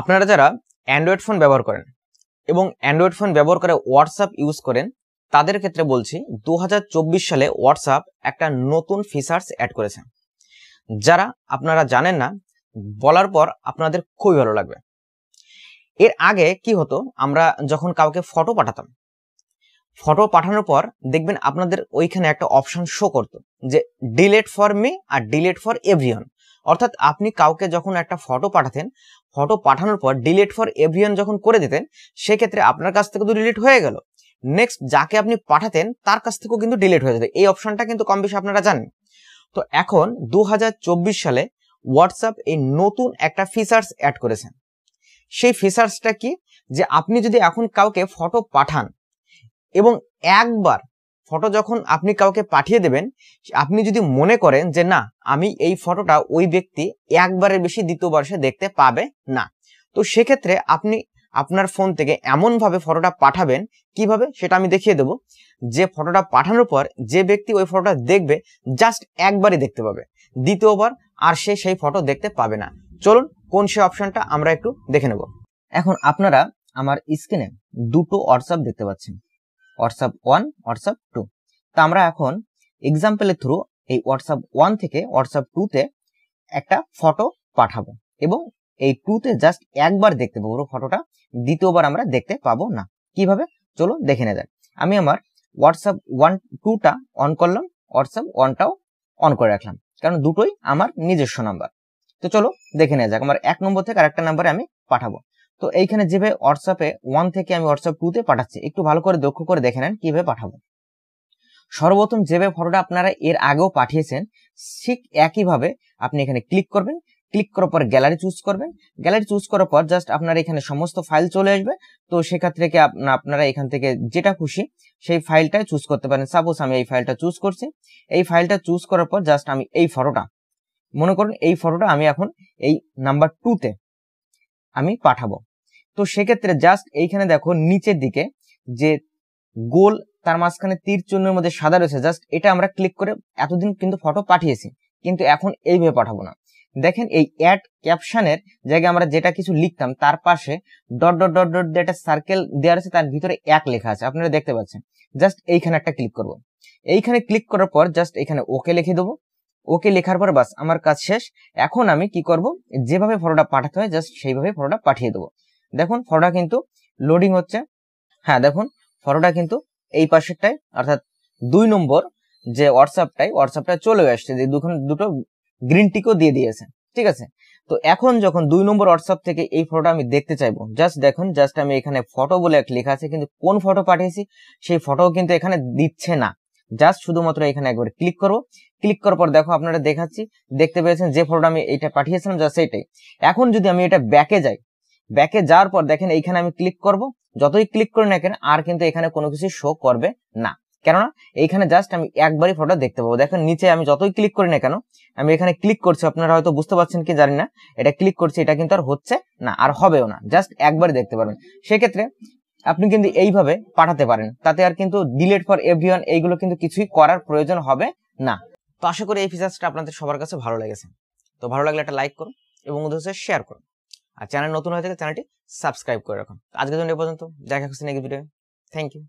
আপনারা যারা Android phone ব্যবহার করেন এবং অ্যান্ড্রয়েড ফোন ব্যবহার করে হোয়াটসঅ্যাপ ইউজ করেন তাদের ক্ষেত্রে বলছি দু সালে হোয়াটসঅ্যাপ একটা নতুন ফিচার্স অ্যাড করেছে যারা আপনারা জানেন না বলার পর আপনাদের খুবই ভালো লাগবে এর আগে কি হতো আমরা যখন কাউকে ফটো পাঠাতাম ফটো পাঠানোর পর দেখবেন আপনাদের ওইখানে একটা অপশন শো করতো যে ডিলেট ফর মি আর ডিলেট ফর এভরিওয়ান অর্থাৎ আপনি কাউকে যখন একটা ফটো পাঠাতেন ফটো পাঠানোর পর ডিলিট ফর এভরিওয়ান যখন করে দিতেন সেক্ষেত্রে আপনার কাছ থেকে তো ডিলিট হয়ে গেল নেক্সট যাকে আপনি পাঠাতেন তার কাছ থেকেও কিন্তু ডিলিট হয়ে যাবে এই অপশনটা কিন্তু কম বেশি আপনারা জানেন তো এখন দু সালে হোয়াটসঅ্যাপ এই নতুন একটা ফিচার্স অ্যাড করেছেন সেই ফিচার্সটা কি যে আপনি যদি এখন কাউকে ফটো পাঠান এবং একবার ফটো যখন আপনি কাউকে পাঠিয়ে দেবেন আপনি যদি মনে করেন যে না আমি এই ফটোটা ওই ব্যক্তি একবারের বেশি দ্বিতীয়বার সে দেখতে পাবে না তো সেক্ষেত্রে আপনি আপনার ফোন থেকে এমনভাবে ফটোটা পাঠাবেন কিভাবে সেটা আমি দেখিয়ে দেব যে ফটোটা পাঠানোর পর যে ব্যক্তি ওই ফটোটা দেখবে জাস্ট একবারই দেখতে পাবে দ্বিতীয়বার আর সে সেই ফটো দেখতে পাবে না চলুন কোন সে অপশনটা আমরা একটু দেখে নেব এখন আপনারা আমার স্ক্রিনে দুটো হোয়াটসঅ্যাপ দেখতে পাচ্ছেন হোয়াটসঅ্যাপ ওয়ান হোয়াটসঅ্যাপ টু তো আমরা এখন এক্সাম্পলের থ্রু এই হোয়াটসঅ্যাপ ওয়ান থেকে হোয়াটসঅ্যাপ টুতে একটা ফটো পাঠাবো এবং এই টুতে জাস্ট একবার দেখতে পাবো ফটোটা দ্বিতীয়বার আমরা দেখতে পাবো না কিভাবে চলো দেখে নেওয়া যাক আমি আমার হোয়াটসঅ্যাপ ওয়ান টুটা অন করলাম হোয়াটসঅ্যাপ ওয়ানটাও অন করে রাখলাম কারণ দুটোই আমার নিজস্ব নাম্বার তো চলো দেখে নেওয়া যাক আমার এক নম্বর থেকে আরেকটা নাম্বারে আমি পাঠাবো তো এইখানে যেভাবে হোয়াটসঅ্যাপে ওয়ান থেকে আমি হোয়াটসঅ্যাপ টুতে পাঠাচ্ছি একটু ভালো করে দক্ষ করে দেখে নেন কিভাবে পাঠাবো সর্বপ্রথম যেভাবে ফটোটা আপনারা এর আগেও পাঠিয়েছেন ঠিক একইভাবে আপনি এখানে ক্লিক করবেন ক্লিক করার পর গ্যালারি চুজ করবেন গ্যালারি চুজ করার পর জাস্ট আপনার এখানে সমস্ত ফাইল চলে আসবে তো সেক্ষেত্রে কি আপনারা এখান থেকে যেটা খুশি সেই ফাইলটা চুজ করতে পারেন সাপোজ আমি এই ফাইলটা চুজ করছি এই ফাইলটা চুজ করার পর জাস্ট আমি এই ফটোটা মনে করুন এই ফটোটা আমি এখন এই নাম্বার টুতে আমি পাঠাবো তো সেক্ষেত্রে জাস্ট এইখানে দেখো নিচের দিকে যে গোল তার মাঝখানে তীর চিহ্নের মধ্যে সাদা রয়েছে জাস্ট এটা আমরা ক্লিক করে এতদিন কিন্তু ফটো পাঠিয়েছি কিন্তু এখন এইভাবে পাঠাবো না দেখেন এই অ্যাড ক্যাপশনের জায়গায় আমরা যেটা কিছু লিখতাম তার পাশে ডট ডট ডট ডট যে একটা সার্কেল দেওয়া রয়েছে তার ভিতরে এক লেখা আছে আপনারা দেখতে পাচ্ছেন জাস্ট এইখানে একটা ক্লিক করব এইখানে ক্লিক করার পর জাস্ট এখানে ওকে লিখে দেবো ওকে লেখার পর বাস আমার কাজ শেষ এখন আমি কি করব যেভাবে ফটোটা পাঠাতে হয় জাস্ট সেইভাবে ফটোটা পাঠিয়ে দেবো দেখুন ফটোটা কিন্তু লোডিং হচ্ছে হ্যাঁ দেখুন ফটোটা কিন্তু এই পাশেরটাই অর্থাৎ দুই নম্বর যে হোয়াটসঅ্যাপটাই হোয়াটসঅ্যাপটা চলে আসছে যে দুখন দুটো গ্রিন টিকও দিয়ে দিয়েছে ঠিক আছে তো এখন যখন দুই নম্বর হোয়াটসঅ্যাপ থেকে এই ফটোটা আমি দেখতে চাইবো জাস্ট দেখুন জাস্ট আমি এখানে ফটো বলে এক লেখা আছে কিন্তু কোন ফটো পাঠিয়েছি সেই ফটো কিন্তু এখানে দিচ্ছে না জাস্ট শুধুমাত্র এখানে একবার ক্লিক করবো ক্লিক করার পর দেখো আপনারা দেখাচ্ছি দেখতে পেয়েছেন যে ফটোটা আমি এটা পাঠিয়েছিলাম জাস্ট সেইটাই এখন যদি আমি এটা ব্যাকে যাই ব্যাকে যাওয়ার পর দেখেন এইখানে আমি ক্লিক করব যতই ক্লিক করি না কেন আর কিন্তু এখানে কোনো কিছু শো করবে না কেননা এইখানে জাস্ট আমি একবারই ফটো দেখতে পাবো দেখেন নিচে আমি যতই ক্লিক করি না কেন আমি এখানে ক্লিক করছি আপনারা হয়তো বুঝতে পারছেন কি জানি না এটা ক্লিক করছি এটা কিন্তু আর হচ্ছে না আর হবেও না জাস্ট একবারই দেখতে পারবেন সেক্ষেত্রে আপনি কিন্তু এইভাবে পাঠাতে পারেন তাতে আর কিন্তু ডিলেট ফর এভরিওয়ান এইগুলো কিন্তু কিছুই করার প্রয়োজন হবে না তো আশা করি এই ফিচার্সটা আপনাদের সবার কাছে ভালো লেগেছে তো ভালো লাগলে একটা লাইক করুন এবং হচ্ছে শেয়ার করুন আর চ্যানেল নতুন হয়ে থাকে চ্যানেলটি সাবস্ক্রাইব করে রাখুন আজকের জন্য এ পর্যন্ত দেখা হচ্ছে নেক্সট ভিডিও থ্যাংক ইউ